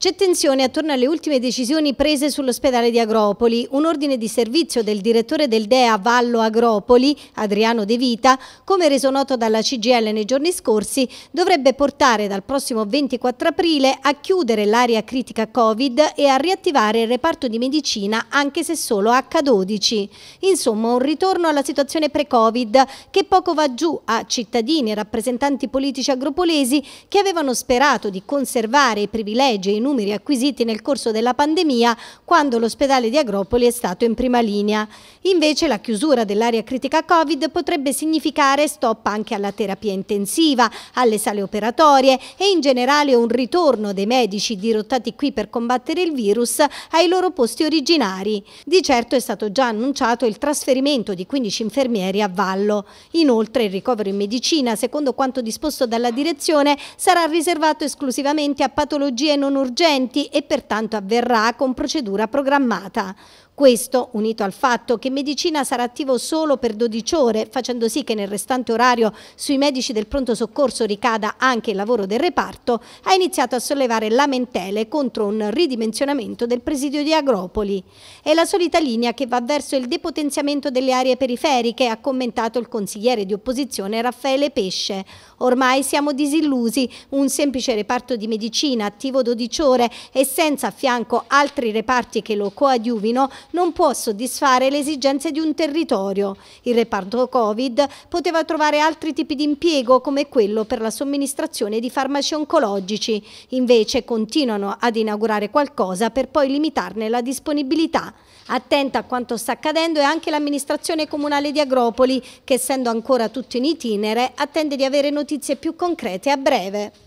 C'è tensione attorno alle ultime decisioni prese sull'ospedale di Agropoli. Un ordine di servizio del direttore del DEA Vallo Agropoli, Adriano De Vita, come reso noto dalla CGL nei giorni scorsi, dovrebbe portare dal prossimo 24 aprile a chiudere l'area critica Covid e a riattivare il reparto di medicina anche se solo H12. Insomma, un ritorno alla situazione pre-Covid che poco va giù a cittadini e rappresentanti politici agropolesi che avevano sperato di conservare i privilegi e i numeri acquisiti nel corso della pandemia quando l'ospedale di Agropoli è stato in prima linea. Invece la chiusura dell'area critica Covid potrebbe significare stop anche alla terapia intensiva, alle sale operatorie e in generale un ritorno dei medici dirottati qui per combattere il virus ai loro posti originari. Di certo è stato già annunciato il trasferimento di 15 infermieri a Vallo. Inoltre il ricovero in medicina, secondo quanto disposto dalla direzione, sarà riservato esclusivamente a patologie non urgenti urgenti e pertanto avverrà con procedura programmata. Questo, unito al fatto che medicina sarà attivo solo per 12 ore, facendo sì che nel restante orario sui medici del pronto soccorso ricada anche il lavoro del reparto, ha iniziato a sollevare lamentele contro un ridimensionamento del presidio di Agropoli. È la solita linea che va verso il depotenziamento delle aree periferiche, ha commentato il consigliere di opposizione Raffaele Pesce. Ormai siamo disillusi, un semplice reparto di medicina attivo 12 ore lavoratore e senza a fianco altri reparti che lo coadiuvino non può soddisfare le esigenze di un territorio. Il reparto Covid poteva trovare altri tipi di impiego come quello per la somministrazione di farmaci oncologici. Invece continuano ad inaugurare qualcosa per poi limitarne la disponibilità. Attenta a quanto sta accadendo è anche l'amministrazione comunale di Agropoli che essendo ancora tutto in itinere attende di avere notizie più concrete a breve.